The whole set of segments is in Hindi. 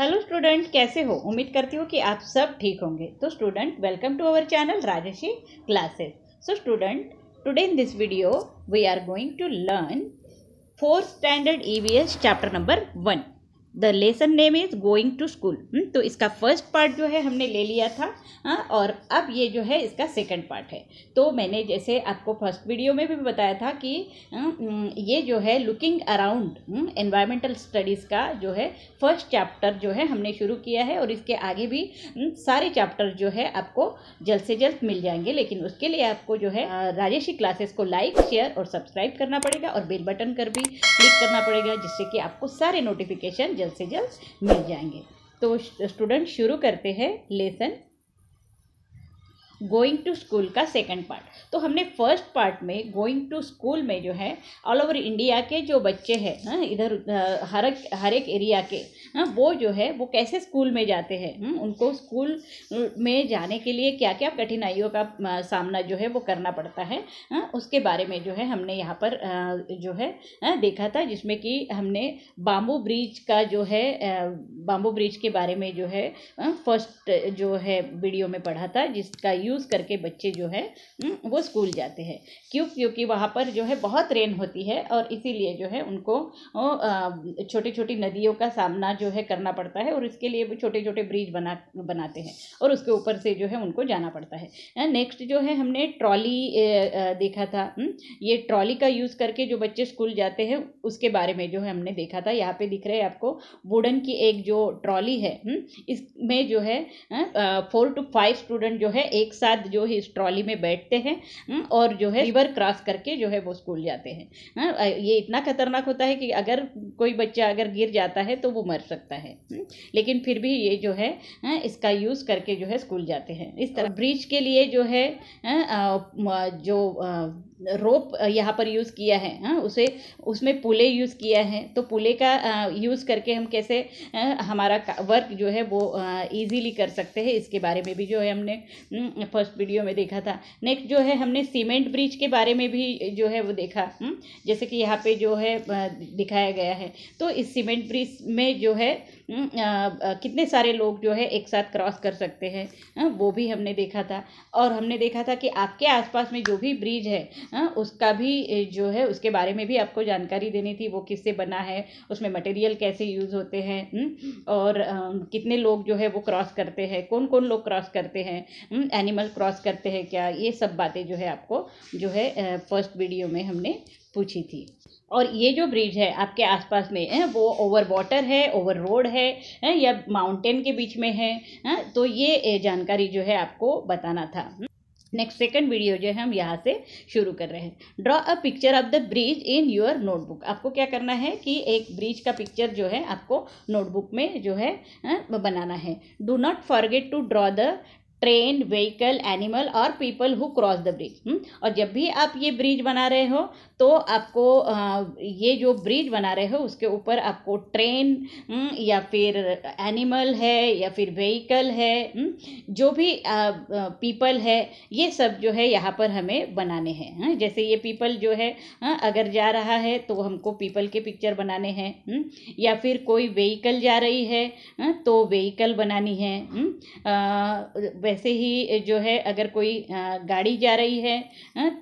हेलो स्टूडेंट कैसे हो उम्मीद करती हूँ कि आप सब ठीक होंगे तो student welcome to our channel Rajshi classes so student today in this video we are going to learn fourth standard EVS chapter number one the lesson name is going to school तो इसका फर्स्ट पार्ट जो है हमने ले लिया था हाँ और अब ये जो है इसका सेकेंड पार्ट है तो मैंने जैसे आपको फर्स्ट वीडियो में भी बताया था कि हाँ, ये जो है लुकिंग अराउंड एनवायरमेंटल स्टडीज़ का जो है फर्स्ट चैप्टर जो है हमने शुरू किया है और इसके आगे भी हाँ, सारे चैप्टर जो है आपको जल्द से जल्द मिल जाएंगे लेकिन उसके लिए आपको जो है हाँ, राजेशी क्लासेस को लाइक शेयर और सब्सक्राइब करना पड़ेगा और बेल बटन कर भी क्लिक करना पड़ेगा जिससे कि आपको सारे नोटिफिकेशन जल्द जल्द से जल्द मिल जाएंगे तो स्टूडेंट शुरू करते हैं लेसन गोइंग टू स्कूल का सेकंड पार्ट तो हमने फर्स्ट पार्ट में गोइंग टू स्कूल में जो है ऑल ओवर इंडिया के जो बच्चे हैं हाँ, इधर हर एक हर एक एरिया के हाँ वो जो है वो कैसे स्कूल में जाते हैं हाँ, उनको स्कूल में जाने के लिए क्या क्या कठिनाइयों का सामना जो है वो करना पड़ता है हाँ उसके बारे में जो है हमने यहाँ पर जो है हाँ, देखा था जिसमें कि हमने बाम्बू ब्रिज का जो है बाम्बू ब्रिज के बारे में जो है फर्स्ट जो है वीडियो में पढ़ा था जिसका यूज़ करके बच्चे जो है हम्म, वो स्कूल जाते हैं क्यों क्योंकि वहाँ पर जो है बहुत रेन होती है और इसीलिए जो है उनको छोटी छोटी नदियों का सामना जो है करना पड़ता है और इसके लिए छोटे छोटे ब्रिज बना बनाते हैं और उसके ऊपर से जो है उनको जाना पड़ता है नेक्स्ट जो है हमने ट्रॉली देखा था हम्म, ये ट्रॉली का यूज़ करके जो बच्चे स्कूल जाते हैं उसके बारे में जो है हमने देखा था यहाँ पे दिख रहे हैं आपको वुडन की एक जो ट्रॉली है हम्म, इसमें जो है फोर टू फाइव स्टूडेंट जो है एक साथ जो है इस ट्रॉली में बैठते हैं हम्म, और जो है रिवर क्रॉस करके जो है वो स्कूल जाते हैं हाँ, ये इतना खतरनाक होता है कि अगर कोई बच्चा अगर गिर जाता है तो वो मर सकता है हम्म, लेकिन फिर भी ये जो है हाँ, इसका यूज़ करके जो है स्कूल जाते हैं इस तरह ब्रिज के लिए जो है हाँ, जो रोप यहाँ पर यूज़ किया है हाँ उसे उसमें पुले यूज़ किया है तो पुले का यूज़ करके हम कैसे हमारा वर्क जो है वो इजीली कर सकते हैं इसके बारे में भी जो है हमने फर्स्ट वीडियो में देखा था नेक्स्ट जो है हमने सीमेंट ब्रिज के बारे में भी जो है वो देखा जैसे कि यहाँ पे जो है दिखाया गया है तो इस सीमेंट ब्रिज में जो है हम्म, कितने सारे लोग जो है एक साथ क्रॉस कर सकते हैं वो भी हमने देखा था और हमने देखा था कि आपके आसपास में जो भी ब्रिज है उसका भी जो है उसके बारे में भी आपको जानकारी देनी थी वो किससे बना है उसमें मटेरियल कैसे यूज़ होते हैं हम्म, और कितने लोग जो है वो क्रॉस करते हैं कौन कौन लोग क्रॉस करते हैं एनिमल हम्म, क्रॉस करते हैं क्या ये सब बातें जो है आपको जो है फर्स्ट वीडियो में हमने पूछी थी और ये जो ब्रिज है आपके आसपास में है वो ओवर वाटर है ओवर रोड है, है या माउंटेन के बीच में है, है तो ये जानकारी जो है आपको बताना था नेक्स्ट सेकंड वीडियो जो है हम यहाँ से शुरू कर रहे हैं draw a picture of the bridge in your notebook आपको क्या करना है कि एक ब्रिज का पिक्चर जो है आपको नोटबुक में जो है बनाना है do not forget to draw the train vehicle animal और people who cross the bridge और जब भी आप ये ब्रिज बना रहे हो तो आपको ये जो ब्रिज बना रहे हो उसके ऊपर आपको ट्रेन हम्म, या फिर एनिमल है या फिर व्हीकल है हम्म, जो भी पीपल है ये सब जो है यहाँ पर हमें बनाने हैं हाँ, जैसे ये पीपल जो है हाँ, अगर जा रहा है तो हमको पीपल के पिक्चर बनाने हैं हम्म, या फिर कोई व्हीकल जा रही है हाँ, तो व्हीकल बनानी है वैसे ही जो है अगर कोई गाड़ी जा रही है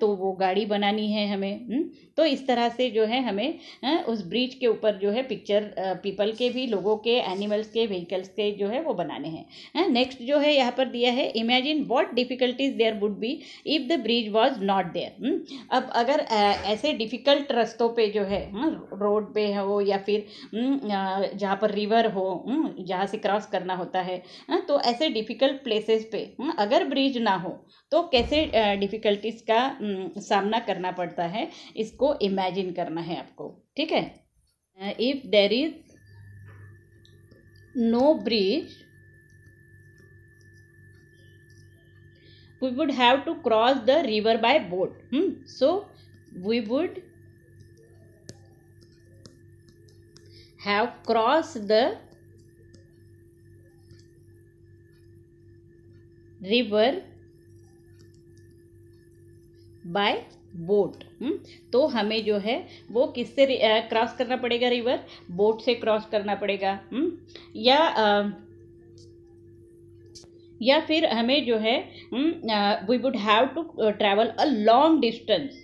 तो वो गाड़ी बनानी है हमें हम्म, तो इस तरह से जो है हमें उस ब्रिज के ऊपर जो है पिक्चर पीपल के भी लोगों के एनिमल्स के व्हीकल्स के जो है वो बनाने हैं नेक्स्ट जो है यहाँ पर दिया है imagine what difficulties there would be if the bridge was not there hmm, अब अगर ऐसे डिफ़िकल्ट रस्तों पे जो है हम्म, रोड पे हो या फिर जहाँ पर रिवर हो जहाँ से क्रॉस करना होता है तो ऐसे डिफ़िकल्ट प्लेसेस पे पे हम्म, अगर ब्रिज ना हो तो कैसे डिफ़िकल्टीज का हम्म, सामना करना पड़ता है इसको इमेजिन करना है आपको ठीक है if there is no bridge we would have to cross the river by boat so we would have cross the river by boat hmm? तो हमें जो है वो किससे क्रॉस करना पड़ेगा रिवर बोट से क्रॉस करना पड़ेगा hmm? या आ, या फिर हमें जो है we would have to travel a long distance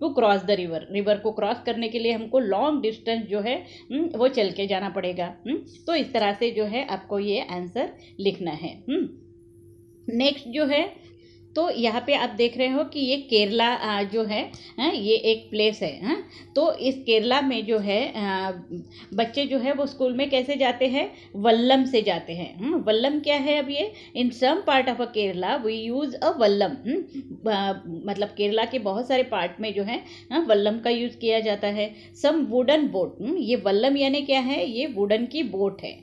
to cross the river river को क्रॉस करने के लिए हमको लॉन्ग डिस्टेंस जो है hmm, वो चल के जाना पड़ेगा तो इस तरह से जो है आपको ये आंसर लिखना है हुँ? नेक्स्ट जो है तो यहाँ पे आप देख रहे हो कि ये केरला जो है ये एक प्लेस है तो इस केरला में जो है बच्चे जो है वो स्कूल में कैसे जाते हैं वल्लम से जाते हैं वल्लम क्या है अब ये in some part of a Kerala we use a vallam मतलब केरला के बहुत सारे पार्ट में जो है वल्लम का यूज़ किया जाता है सम वुडन बोट ये वल्लम यानी क्या है ये वुडन की बोट है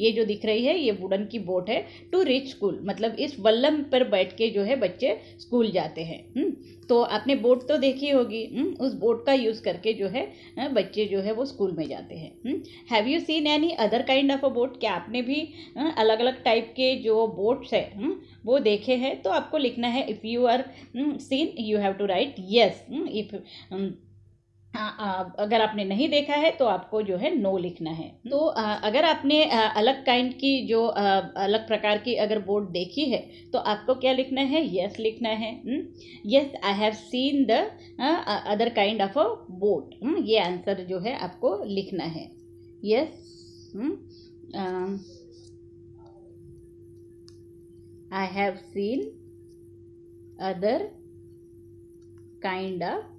ये जो दिख रही है ये वुडन की बोट है टू रिच स्कूल मतलब इस वल्लम पर बैठ के जो है बच्चे स्कूल जाते हैं हम्म। तो आपने बोट तो देखी होगी हम्म। उस बोट का यूज़ करके जो है बच्चे जो है वो स्कूल में जाते हैं have you seen any other kind of a boat क्या आपने भी अलग अलग टाइप के जो बोट्स है हम्म, वो देखे हैं तो आपको लिखना है if you are seen you have to write yes if हाँ, अगर आपने नहीं देखा है तो आपको जो है नो लिखना है हम्म। तो अगर आपने अलग काइंड की जो अलग प्रकार की अगर बोर्ड देखी है तो आपको क्या लिखना है यस लिखना है yes I have seen the other kind of a board ये आंसर जो है आपको लिखना है yes I have seen other kind of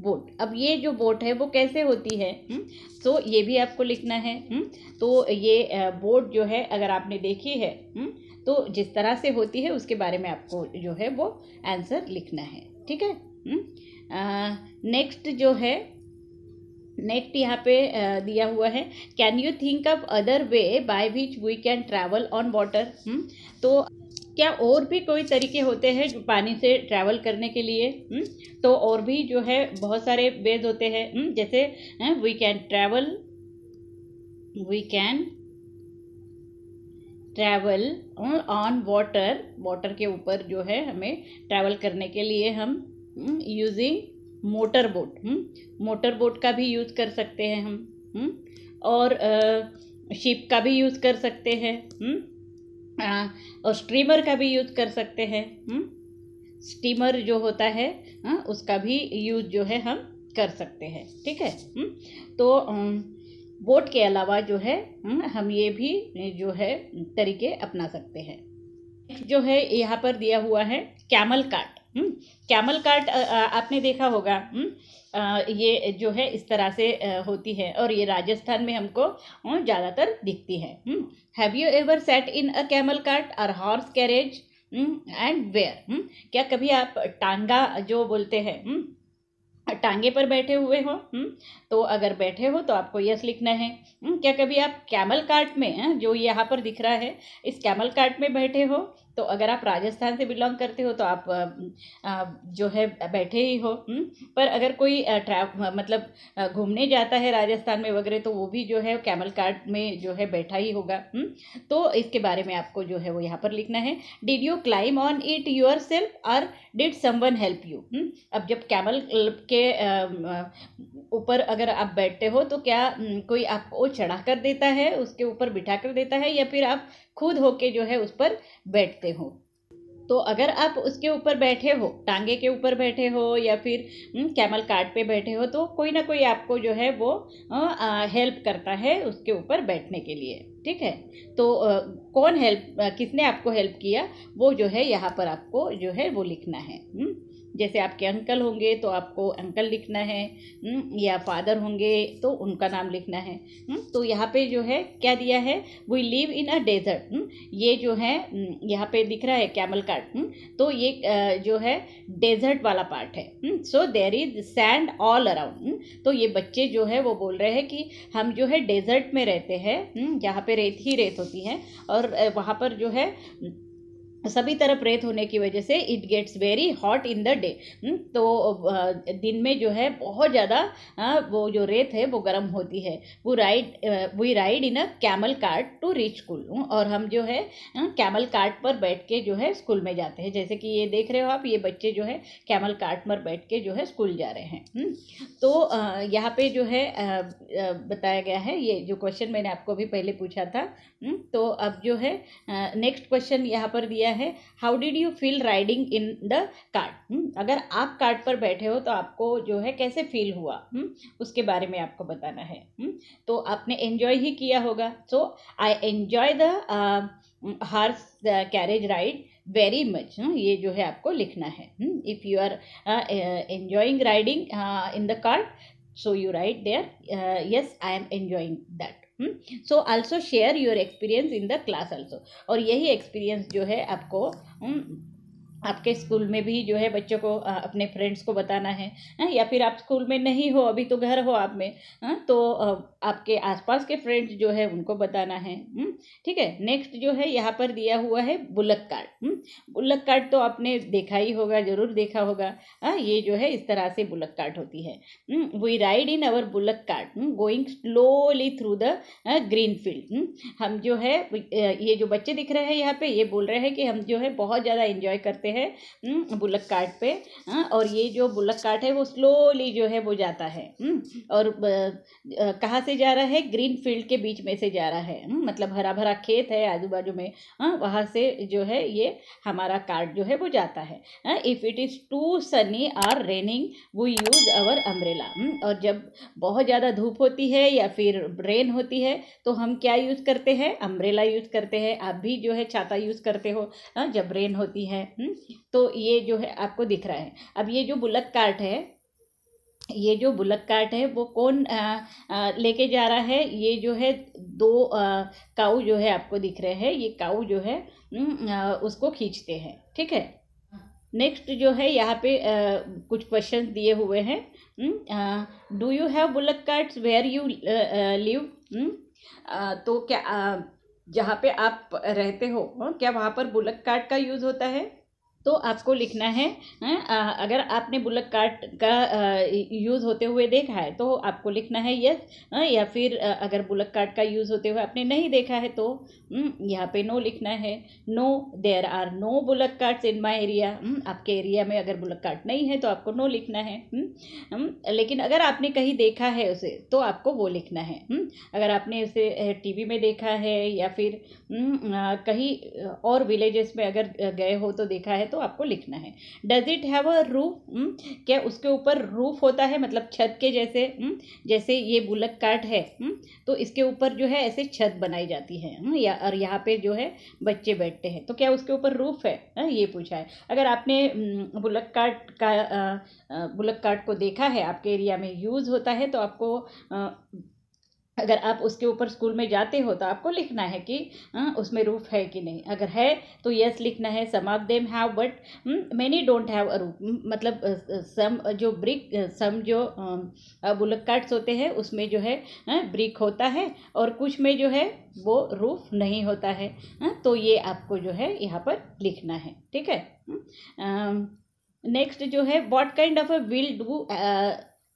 boat अब ये जो बोट है वो कैसे होती है हम्म? तो so, ये भी आपको लिखना है हम्म? तो ये बोट जो है अगर आपने देखी है हम्म? तो जिस तरह से होती है उसके बारे में आपको जो है वो आंसर लिखना है ठीक है नेक्स्ट जो है नेक्स्ट यहाँ पे दिया हुआ है can you think of other way by which we can travel on water तो क्या और भी कोई तरीके होते हैं पानी से ट्रैवल करने के लिए हुँ? हम्म, तो और भी जो है बहुत सारे वेज होते हैं हम्म, जैसे we can travel we can travel on water water के ऊपर जो है हमें ट्रैवल करने के लिए हम using motor boat motor boat का भी यूज़ कर सकते हैं हम हुँ? हम्म, और शिप का भी यूज़ कर सकते हैं आ, हाँ, और स्ट्रीमर का भी यूज कर सकते हैं स्टीमर हम्म? जो होता है आ, हाँ, उसका भी यूज जो है हम कर सकते हैं ठीक है हम्म? तो बोट के अलावा जो है हम्म, हम ये भी जो है तरीके अपना सकते हैं जो है यहाँ पर दिया हुआ है कैमल काट कैमल काट आपने देखा होगा हुँ? ये जो है इस तरह से होती है और ये राजस्थान में हमको ज़्यादातर दिखती है have you ever sat in a camel cart और हॉर्स कैरेज एंड वेयर क्या कभी आप टांगा जो बोलते हैं हम्म, टांगे पर बैठे हुए हो हम्म, तो अगर बैठे हो तो आपको यस लिखना है हम्म, क्या कभी आप कैमल कार्ट में जो यहाँ पर दिख रहा है इस कैमल कार्ट में बैठे हो तो अगर आप राजस्थान से बिलोंग करते हो तो आप जो है बैठे ही हो हम्म। पर अगर कोई ट्रैव मतलब घूमने जाता है राजस्थान में वगैरह तो वो भी जो है कैमल कार्ड में जो है बैठा ही होगा हम्म। तो इसके बारे में आपको जो है वो यहाँ पर लिखना है did you climb on it yourself और डिड समन हेल्प यू अब जब कैमल के ऊपर अगर आप बैठते हो तो क्या कोई आपको चढ़ा कर देता है उसके ऊपर बिठा कर देता है या फिर आप खुद होके जो है उस पर बैठते हो तो अगर आप उसके ऊपर बैठे हो टांगे के ऊपर बैठे हो या फिर कैमल कार्ड पे बैठे हो तो कोई ना कोई आपको जो है वो हेल्प करता है उसके ऊपर बैठने के लिए ठीक है तो आ, कौन हेल्प आ, किसने आपको हेल्प किया वो जो है यहाँ पर आपको जो है वो लिखना है हु? हम्म? जैसे आपके अंकल होंगे तो आपको अंकल लिखना है हम्म? या फादर होंगे तो उनका नाम लिखना है हम्म? तो यहाँ पे जो है क्या दिया है we live in a desert ये जो है यहाँ पे दिख रहा है कैमल कार्ड तो ये जो है डेजर्ट वाला पार्ट है so there is sand all around तो ये बच्चे जो है वो बोल रहे हैं कि हम जो है डेजर्ट में रहते हैं यहाँ पे पे रेत ही रेत होती है और वहाँ पर जो है सभी तरफ रेत होने की वजह से it gets very hot in the day तो दिन में जो है बहुत ज़्यादा वो जो रेत है वो गर्म होती है वो ride we ride in a camel cart to reach school और हम जो है कैमल कार्ट पर बैठ के जो है स्कूल में जाते हैं जैसे कि ये देख रहे हो आप ये बच्चे जो है कैमल कार्ट पर बैठ के जो है स्कूल जा रहे हैं हम्म, तो यहाँ पे जो है बताया गया है ये जो क्वेश्चन मैंने आपको भी पहले पूछा था हम्म, तो अब जो है नेक्स्ट क्वेश्चन यहाँ पर दिया है how did you feel riding in the cart अगर आप कार्ट पर बैठे हो तो आपको जो है कैसे फील हुआ हुँ? हम्म, उसके बारे में आपको बताना है हुँ? हम्म, तो आपने एंजॉय ही किया होगा so I enjoy the horse carriage ride very much ये जो है आपको लिखना है if you are enjoying riding in the cart so you write there yes I am am that so also share your experience in the class also और यही एक्सपीरियंस जो है आपको हम्म, आपके स्कूल में भी जो है बच्चों को अपने फ्रेंड्स को बताना है या फिर आप स्कूल में नहीं हो अभी तो घर हो आप में तो आपके आसपास के फ्रेंड्स जो है उनको बताना है हम्म? ठीक है नेक्स्ट जो है यहाँ पर दिया हुआ है बुलक कार्ड बुलक कार्ड तो आपने देखा ही होगा जरूर देखा होगा हाँ? ये जो है इस तरह से बुलक कार्ड होती है we ride in our bullock cart going slowly through the green field हम जो है ये जो बच्चे दिख रहे हैं यहाँ पे ये बोल रहे हैं कि हम जो है बहुत ज़्यादा इंजॉय करते हैं है हम्म, बुलक कार्ट पे हाँ, और ये जो बुलक कार्ट है वो स्लोली जो है वो जाता है हम्म, और कहाँ से जा रहा है ग्रीन फील्ड के बीच में से जा रहा है हम्म, मतलब हरा भरा खेत है आजू बाजू में हाँ, वहाँ से जो है ये हमारा कार्ट जो है वो जाता है if it is too sunny or raining वो यूज़ अवर अम्ब्रेला और जब बहुत ज़्यादा धूप होती है या फिर रेन होती है तो हम क्या यूज़ करते हैं अम्ब्रेला यूज़ करते हैं आप भी जो है छाता यूज़ करते हो हाँ, जब रेन होती है तो ये जो है आपको दिख रहा है अब ये जो बुलक कार्ट है ये जो बुलक कार्ट है वो कौन लेके जा रहा है ये जो है दो काऊ जो है आपको दिख रहे हैं ये काऊ जो है आ, उसको खींचते हैं ठीक है नेक्स्ट जो है यहाँ पे आ, कुछ क्वेश्चन दिए हुए हैं do you have bullock cart where you live तो क्या जहाँ पे आप रहते हो हाँ, क्या वहाँ पर बुलक कार्ट का यूज़ होता है तो आपको लिखना है अगर आपने बुलक कार्ट का यूज़ होते हुए देखा है तो आपको लिखना है यस या फिर अगर बुलक कार्ट का यूज़ होते हुए आपने नहीं देखा है तो हम्म, यहाँ पे नो लिखना है no there are no bullock carts in my area आपके एरिया में अगर बुलक कार्ट नहीं है तो आपको नो लिखना है हम्म, हम्म, लेकिन अगर आपने कहीं देखा है उसे तो आपको वो लिखना है अगर आपने उसे टी में देखा है या फिर कहीं और विलेजेस में अगर गए हो तो देखा है तो तो आपको लिखना है does it have a roof क्या उसके ऊपर रूफ होता है मतलब छत के जैसे हुँ? हम्म, जैसे ये बुलक काट है हुँ? हम्म, तो इसके ऊपर जो है ऐसे छत बनाई जाती है हुँ? हम्म, या और यहाँ पे जो है बच्चे बैठते हैं तो क्या उसके ऊपर रूफ है आ, हाँ, ये पूछा है अगर आपने बुलक काट का बुलक काट को देखा है आपके एरिया में यूज़ होता है तो आपको आ, अगर आप उसके ऊपर स्कूल में जाते हो तो आपको लिखना है कि आ, अं, उसमें रूफ है कि नहीं अगर है तो यस लिखना है some of them have but many don't have a roof मतलब सम जो ब्रिक सम जो बुलक अं, कार्ड्स होते हैं उसमें जो है ब्रिक अं, होता है और कुछ में जो है वो रूफ नहीं होता है आ, तो ये आपको जो है यहाँ पर लिखना है ठीक है नेक्स्ट जो है what kind of a wheel do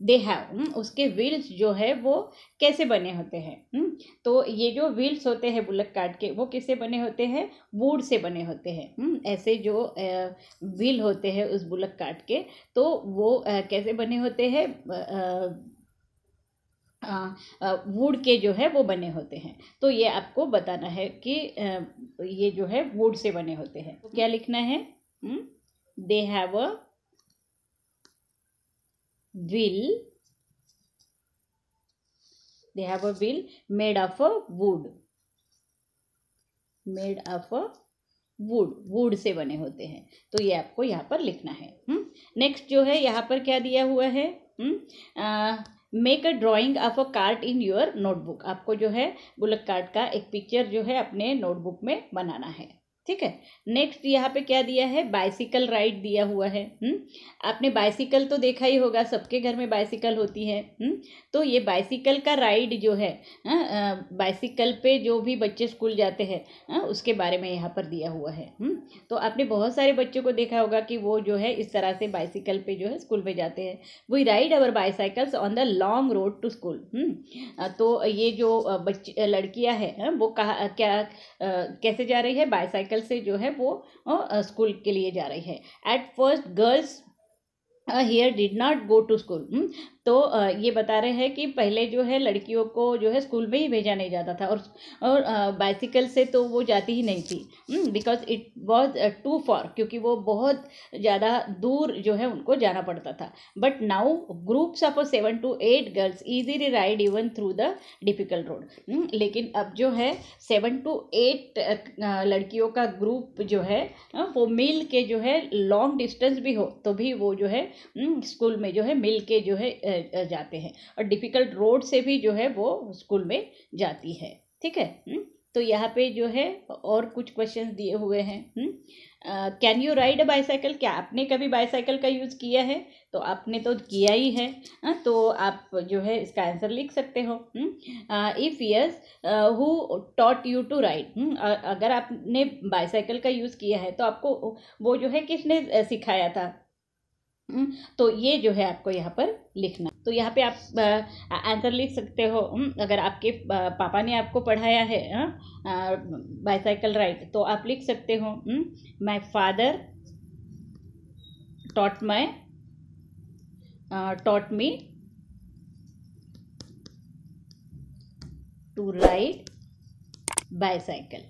they have hmm, उसके व्हील्स जो है वो कैसे बने होते हैं हम्म, तो ये जो व्हील्स होते हैं बुलक कार्ट के वो किससे बने होते हैं वुड से बने होते हैं हम्म, ऐसे जो व्हील होते हैं उस बुलक कार्ट के तो वो कैसे बने होते हैं वुड के जो है वो बने होते हैं तो ये आपको बताना है कि ये जो है वुड से बने होते हैं तो क्या लिखना है they have a will they have a will made of a wood made of a wood wood से बने होते हैं तो ये आपको यहाँ पर लिखना है नेक्स्ट हम्म, जो है यहाँ पर क्या दिया हुआ है make a drawing of a cart in your notebook आपको जो है गुलक कार्ट का एक पिक्चर जो है अपने नोटबुक में बनाना है ठीक है नेक्स्ट यहाँ पे क्या दिया है बाइसिकल राइड दिया हुआ है हुँ? हम्म? आपने बाइसिकल तो देखा ही होगा सबके घर में बाइसिकल होती है हुँ? हम्म? तो ये बाइसिकल का राइड जो है बाइसिकल पे जो भी बच्चे स्कूल जाते हैं उसके बारे में यहाँ पर दिया हुआ है हुँ? हम्म? तो आपने बहुत सारे बच्चों को देखा होगा कि वो जो है इस तरह से बाइसिकल पे जो है स्कूल में जाते हैं we ride our bicycles on the long road to school तो ये जो बच्चे लड़कियाँ हैं वो कहा क्या कैसे जा रही है बाइसाइकिल साइकिल से जो है वो स्कूल के लिए जा रही है at first girls here did not go to school तो ये बता रहे हैं कि पहले जो है लड़कियों को जो है स्कूल में ही भेजा नहीं जाता था और और बाइसिकल से तो वो जाती ही नहीं थी because it was too far क्योंकि वो बहुत ज़्यादा दूर जो है उनको जाना पड़ता था but now groups of seven to eight girls easily ride even through the difficult road लेकिन अब जो है सेवन टू एट लड़कियों का ग्रुप जो है वो मिल के जो है लॉन्ग डिस्टेंस भी हो तो भी वो जो है स्कूल हम्म, में जो है मिल के जो है जाते हैं और डिफ़िकल्ट रोड से भी जो है वो स्कूल में जाती है ठीक है हम्म? तो यहाँ पे जो है और कुछ क्वेश्चन दिए हुए हैं can you ride a bicycle क्या आपने कभी बाईसाइकिल का यूज़ किया है तो आपने तो किया ही है आ, तो आप जो है इसका आंसर लिख सकते हो if yes who taught you to ride अगर आपने बाईसाइकिल का यूज़ किया है तो आपको वो जो है किसने सिखाया था हम्म, तो ये जो है आपको यहाँ पर लिखना तो यहाँ पे आप आंसर लिख सकते हो हम्म, अगर आपके पापा ने आपको पढ़ाया है बाईसाइकिल राइड तो आप लिख सकते हो my father taught my taught me to ride bicycle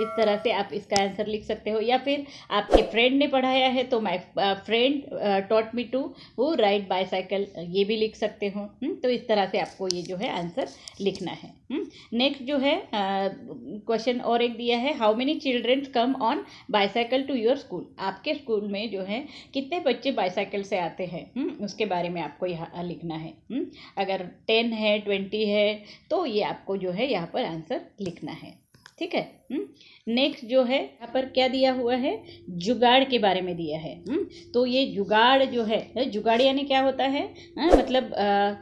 इस तरह से आप इसका आंसर लिख सकते हो या फिर आपके फ्रेंड ने पढ़ाया है तो my friend taught me to वो राइड बाईसाइकिल uh, ये भी लिख सकते हो हम्म, तो इस तरह से आपको ये जो है आंसर लिखना है नेक्स्ट हम्म, जो है क्वेश्चन uh, और एक दिया है how many children come on bicycle to your school आपके स्कूल में जो है कितने बच्चे बाईसाइकिल से आते हैं हम्म, उसके बारे में आपको यहाँ uh, लिखना है अगर टेन है ट्वेंटी है तो ये आपको जो है यहाँ पर आंसर लिखना है ठीक है नेक्स्ट हम्म? जो है यहाँ पर क्या दिया हुआ है जुगाड़ के बारे में दिया है हुँ? हम्म? तो ये जुगाड़ जो है जुगाड़ यानी क्या होता है हाँ, मतलब आ,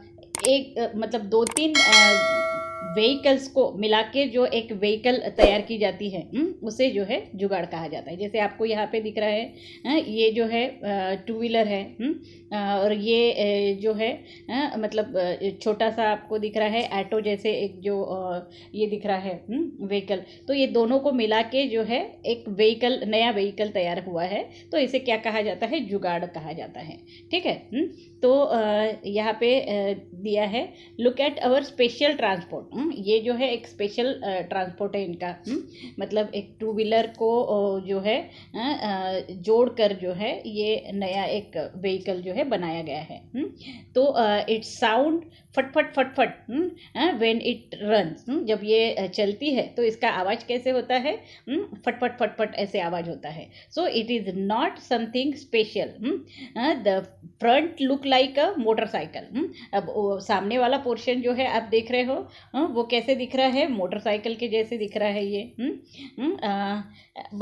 एक आ, मतलब दो तीन आ, व्हीकल्स को मिला के जो एक व्हीकल तैयार की जाती है हम्म, उसे जो है जुगाड़ कहा जाता है जैसे आपको यहाँ पे दिख रहा है हाँ, ये जो है टू व्हीलर है हम्म, और ये जो है हाँ, मतलब छोटा सा आपको दिख रहा है ऑटो जैसे एक जो ये दिख रहा है व्हीकल हम्म, तो ये दोनों को मिला के जो है एक व्हीकल नया व्हीकल तैयार हुआ है तो इसे क्या कहा जाता है जुगाड़ कहा जाता है ठीक है तो यहाँ पे दिया है look at our special transport hmm, ये जो है एक स्पेशल ट्रांसपोर्ट है इनका हम्म, मतलब एक टू व्हीलर को जो है जोड़ कर जो है ये नया एक व्हीकल जो है बनाया गया है हम्म, तो इट्स साउंड फटफट फटफट व्हेन इट रन जब ये चलती है तो इसका आवाज़ कैसे होता है फटफट फटफट ऐसे आवाज़ होता है so it is not something special the front look like a motorcycle अब सामने वाला पोर्शन जो है आप देख रहे हो वो कैसे दिख रहा है मोटरसाइकिल के जैसे दिख रहा है ये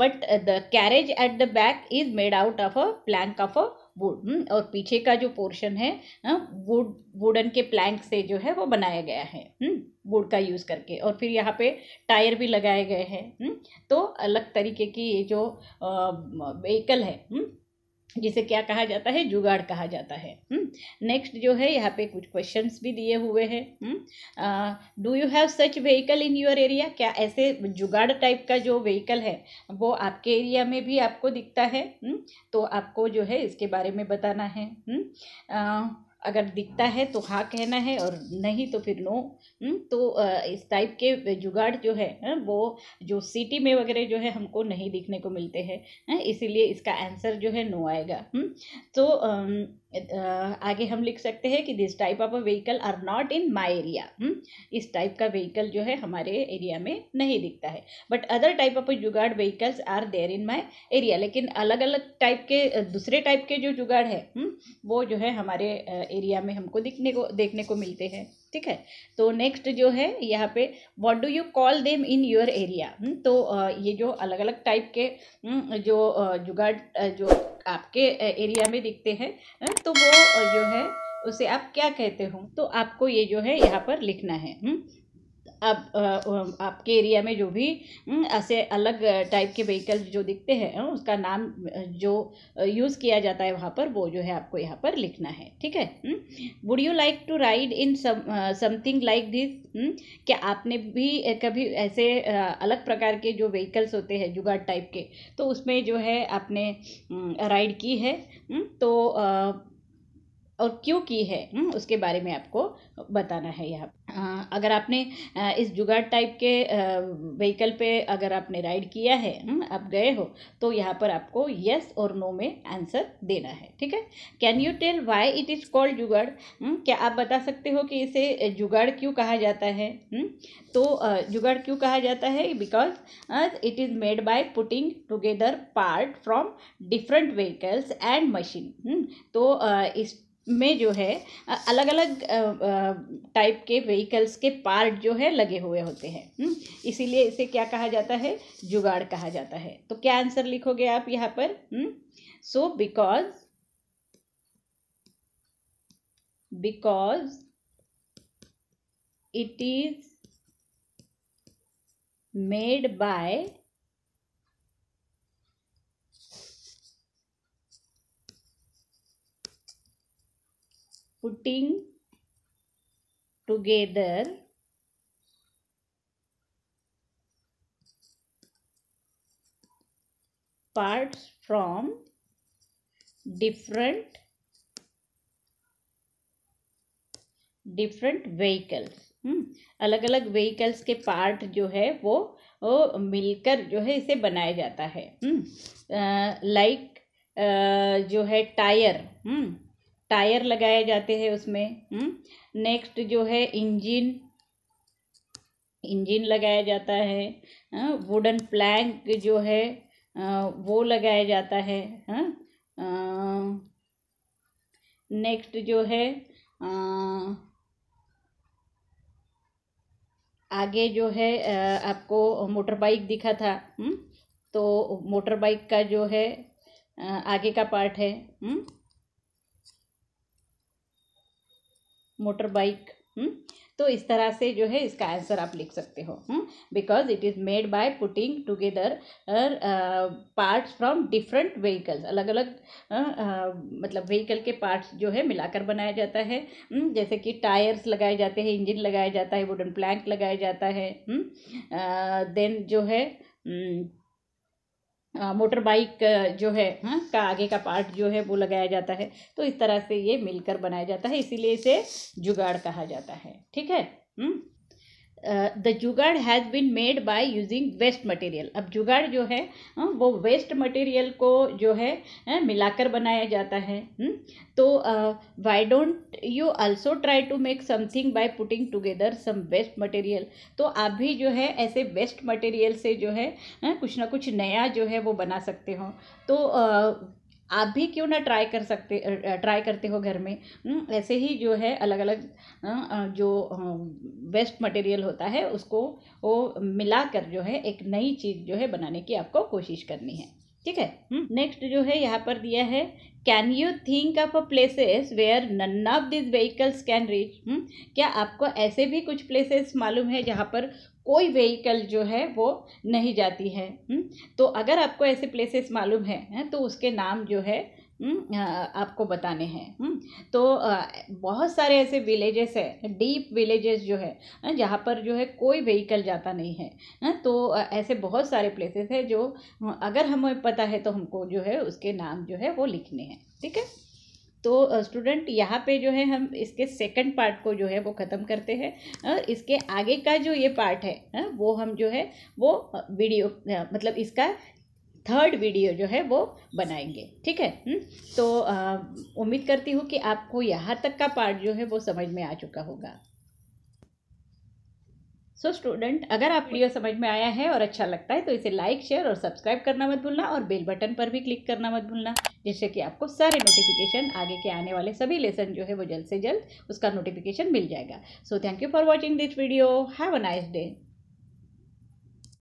but the carriage at the back is made out of a plank of a wood और पीछे का जो पोर्शन है वुड वुडन के प्लैंक से जो है वो बनाया गया है वुड हम्म, का यूज़ करके और फिर यहाँ पे टायर भी लगाए गए हैं हम्म, तो अलग तरीके की ये जो व्हीकल है हुँ? हम्म, जिसे क्या कहा जाता है जुगाड़ कहा जाता है नेक्स्ट हम्म? जो है यहाँ पे कुछ क्वेश्चंस भी दिए हुए हैं do you have such vehicle in your area क्या ऐसे जुगाड़ टाइप का जो व्हीकल है वो आपके एरिया में भी आपको दिखता है हुँ? हम्म? तो आपको जो है इसके बारे में बताना है हुँ? हम्म? अगर दिखता है तो हाँ कहना है और नहीं तो फिर नो हम्म, तो इस टाइप के जुगाड़ जो है वो जो सिटी में वगैरह जो है हमको नहीं दिखने को मिलते हैं इसीलिए इसका आंसर जो है नो आएगा हम्म, तो आगे हम लिख सकते हैं कि this type of a vehicle are not in my area इस टाइप का व्हीकल जो है हमारे एरिया में नहीं दिखता है but other type of jugaad vehicles are there in my area लेकिन अलग अलग टाइप के दूसरे टाइप के जो जुगाड़ है हम्म, वो जो है हमारे एरिया में हमको दिखने को देखने को मिलते हैं ठीक है तो नेक्स्ट जो है यहाँ पे what do you call them in your area तो ये जो अलग अलग टाइप के हम्म, जो जुगाड़ जो आपके एरिया में दिखते हैं तो वो जो है उसे आप क्या कहते हो तो आपको ये जो है यहाँ पर लिखना है हुँ? हम्म? आप आपके एरिया में जो भी ऐसे अलग टाइप के व्हीकल जो दिखते हैं उसका नाम जो यूज़ किया जाता है वहाँ पर वो जो है आपको यहाँ पर लिखना है ठीक है would you like to ride in something like this क्या आपने भी कभी ऐसे अलग प्रकार के जो व्हीकल्स होते हैं जुगाड़ टाइप के तो उसमें जो है आपने राइड की है तो और क्यों की है हम्म। उसके बारे में आपको बताना है यहाँ अगर आपने इस जुगाड़ टाइप के व्हीकल पे अगर आपने राइड किया है हम्म, आप गए हो तो यहाँ पर आपको यस और नो में आंसर देना है ठीक है can you tell why it is called jugaad hmm, क्या आप बता सकते हो कि इसे जुगाड़ क्यों कहा जाता है तो जुगाड़ क्यों कहा जाता है because it is made by putting together part from different vehicles and machine तो इस में जो है अलग अलग टाइप के व्हीकल्स के पार्ट जो है लगे हुए होते हैं हम्म, इसीलिए इसे क्या कहा जाता है जुगाड़ कहा जाता है तो क्या आंसर लिखोगे आप यहाँ पर so because because it is made by putting together parts from different different vehicles vehicles अलग अलग व्हीकल्स के पार्ट जो है वो वो मिलकर जो है इसे बनाया जाता है लाइक uh, like, uh, जो है टायर टायर लगाए जाते हैं उसमें नेक्स्ट हम्म। जो है इंजन इंजन लगाया जाता है वुडन हाँ, प्लैंक जो है वो लगाया जाता है नेक्स्ट हाँ, जो है आगे जो है आपको मोटर बाइक दिखा था हुँ? हम्म, तो मोटर बाइक का जो है आगे का पार्ट है हुँ? हम्म, मोटर बाइक हम्म, तो इस तरह से जो है इसका आंसर आप लिख सकते हो because it is made by putting together parts from different vehicles अलग अलग uh, uh, मतलब व्हीकल के पार्ट्स जो है मिलाकर बनाया जाता है uh, जैसे कि टायर्स लगाए जाते हैं इंजन लगाया जाता है वुडन प्लैंक लगाया जाता है देन हम्म, uh, जो है hmm, मोटर बाइक जो है हाँ का आगे का पार्ट जो है वो लगाया जाता है तो इस तरह से ये मिलकर बनाया जाता है इसीलिए इसे जुगाड़ कहा जाता है ठीक है हुँ? Hmm? The jugaad has been made by using waste material अब जुगाड़ जो है वो वेस्ट मटेरियल को जो है मिलाकर बनाया जाता है हम्म, तो why don't you also try to make something by putting together some waste material तो आप भी जो है ऐसे वेस्ट मटेरियल से जो है कुछ ना कुछ नया जो है वो बना सकते हो तो आप भी क्यों ना ट्राई कर सकते ट्राई करते हो घर में हम्म, ऐसे ही जो है अलग अलग जो वेस्ट मटेरियल होता है उसको वो मिलाकर जो है एक नई चीज़ जो है बनाने की आपको कोशिश करनी है ठीक है नेक्स्ट हम्म, जो है यहाँ पर दिया है can you think of a places where none of this vehicles can reach क्या आपको ऐसे भी कुछ प्लेसेस मालूम है जहाँ पर कोई व्हीकल जो है वो नहीं जाती है हम्म? तो अगर आपको ऐसे प्लेसेस मालूम है तो उसके नाम जो है हम्म, आपको बताने हैं हम्म? तो बहुत सारे ऐसे विलेजेस है डीप विलेजेस जो है जहाँ पर जो है कोई व्हीकल जाता नहीं है तो ऐसे बहुत सारे प्लेसेस है जो अगर हमें पता है तो हमको जो है उसके नाम जो है वो लिखने हैं ठीक है तो स्टूडेंट यहाँ पे जो है हम इसके सेकंड पार्ट को जो है वो ख़त्म करते हैं इसके आगे का जो ये पार्ट है वो हम जो है वो वीडियो मतलब इसका थर्ड वीडियो जो है वो बनाएंगे ठीक है हम्म, तो उम्मीद करती हूँ कि आपको यहाँ तक का पार्ट जो है वो समझ में आ चुका होगा सो so स्टूडेंट अगर आप वीडियो समझ में आया है और अच्छा लगता है तो इसे लाइक शेयर और सब्सक्राइब करना मत भूलना और बेल बटन पर भी क्लिक करना मत भूलना जिससे कि आपको सारे नोटिफिकेशन आगे के आने वाले सभी लेसन जो है वो जल्द से जल्द उसका नोटिफिकेशन मिल जाएगा so thank you for watching this video have a nice day